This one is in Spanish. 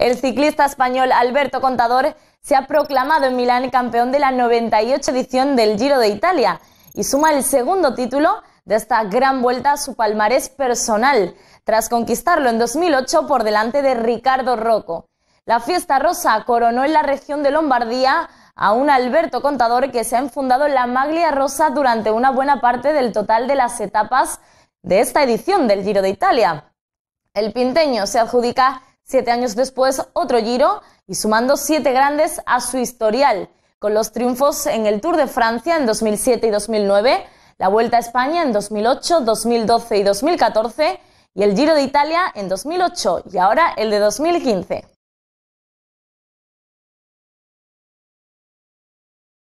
El ciclista español Alberto Contador se ha proclamado en Milán campeón de la 98 edición del Giro de Italia y suma el segundo título de esta gran vuelta a su palmarés personal, tras conquistarlo en 2008 por delante de Ricardo Rocco. La fiesta rosa coronó en la región de Lombardía a un Alberto Contador que se ha enfundado en la maglia rosa durante una buena parte del total de las etapas de esta edición del Giro de Italia. El pinteño se adjudica Siete años después, otro Giro y sumando siete grandes a su historial, con los triunfos en el Tour de Francia en 2007 y 2009, la Vuelta a España en 2008, 2012 y 2014 y el Giro de Italia en 2008 y ahora el de 2015.